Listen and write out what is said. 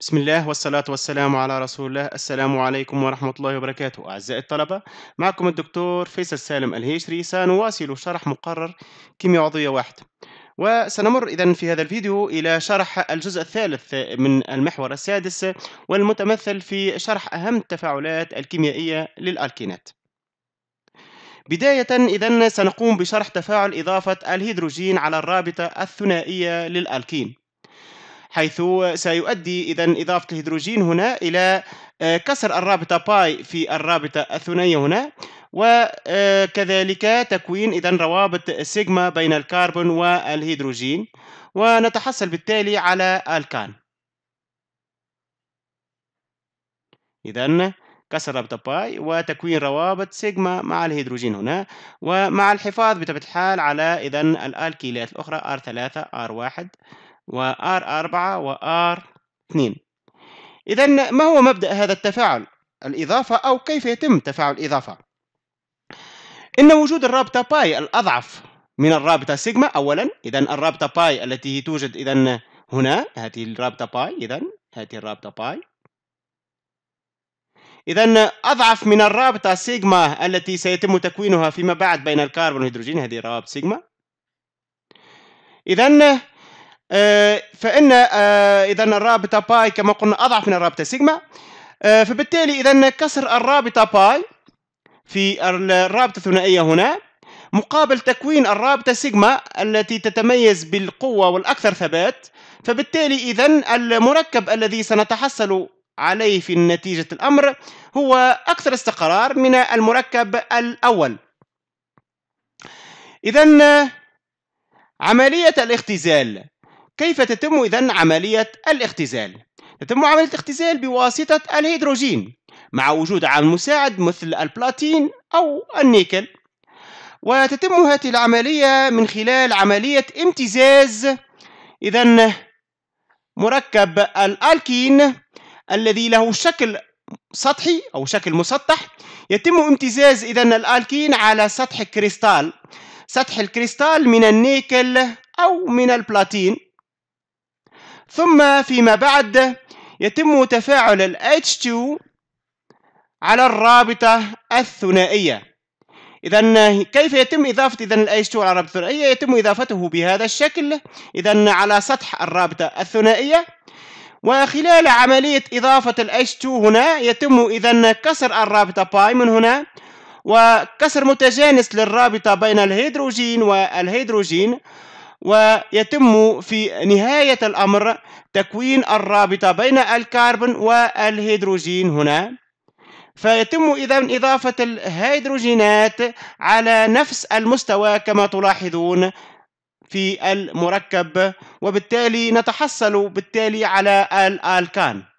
بسم الله والصلاة والسلام على رسول الله السلام عليكم ورحمة الله وبركاته أعزائي الطلبة معكم الدكتور فيصل سالم الهيشري سنواصل شرح مقرر كيمياء عضوية واحد وسنمر إذا في هذا الفيديو إلى شرح الجزء الثالث من المحور السادس والمتمثل في شرح أهم التفاعلات الكيميائية للألكينات بداية إذا سنقوم بشرح تفاعل إضافة الهيدروجين على الرابطة الثنائية للألكين حيث سيؤدي إذا إضافة الهيدروجين هنا إلى آه، كسر الرابطة باي في الرابطة الثنائية هنا وكذلك آه، تكوين إذا روابط سيجما بين الكربون والهيدروجين ونتحصل بالتالي على الكان إذا كسر رابطة باي وتكوين روابط سيجما مع الهيدروجين هنا ومع الحفاظ بطبيعة الحال على إذا الألكيلات الأخرى R3 R1 وآر 4 وآر 2 إذا ما هو مبدأ هذا التفاعل الإضافة أو كيف يتم تفاعل الإضافة إن وجود الرابطة باي الأضعف من الرابطة سيجما أولا إذا الرابطة باي التي توجد إذا هنا هذه الرابطة باي إذا هذه الرابطة باي إذا أضعف من الرابطة سيجما التي سيتم تكوينها فيما بعد بين الكربون والهيدروجين هذه رابطة سيجما إذا آه، فان آه، اذا الرابطه باي كما قلنا اضعف من الرابطه سيجما آه، فبالتالي اذا كسر الرابطه باي في الرابطه الثنائيه هنا مقابل تكوين الرابطه سيجما التي تتميز بالقوه والاكثر ثبات فبالتالي اذا المركب الذي سنتحصل عليه في نتيجه الامر هو اكثر استقرار من المركب الاول اذا عمليه الاختزال كيف تتم إذا عملية الاختزال؟ تتم عملية الاختزال بواسطة الهيدروجين مع وجود عامل مساعد مثل البلاتين أو النيكل وتتم هذه العملية من خلال عملية امتزاز إذا مركب الألكين الذي له شكل سطحي أو شكل مسطح يتم امتزاز إذا الألكين على سطح كريستال سطح الكريستال من النيكل أو من البلاتين ثم فيما بعد يتم تفاعل ال H2 على الرابطة الثنائية إذا كيف يتم إضافة إذا ال H2 على الرابطة الثنائية يتم إضافته بهذا الشكل إذا على سطح الرابطة الثنائية وخلال عملية إضافة ال H2 هنا يتم إذا كسر الرابطة باي من هنا وكسر متجانس للرابطة بين الهيدروجين والهيدروجين ويتم في نهاية الأمر تكوين الرابطة بين الكربون والهيدروجين هنا فيتم إذا إضافة الهيدروجينات على نفس المستوى كما تلاحظون في المركب وبالتالي نتحصل بالتالي على الألكان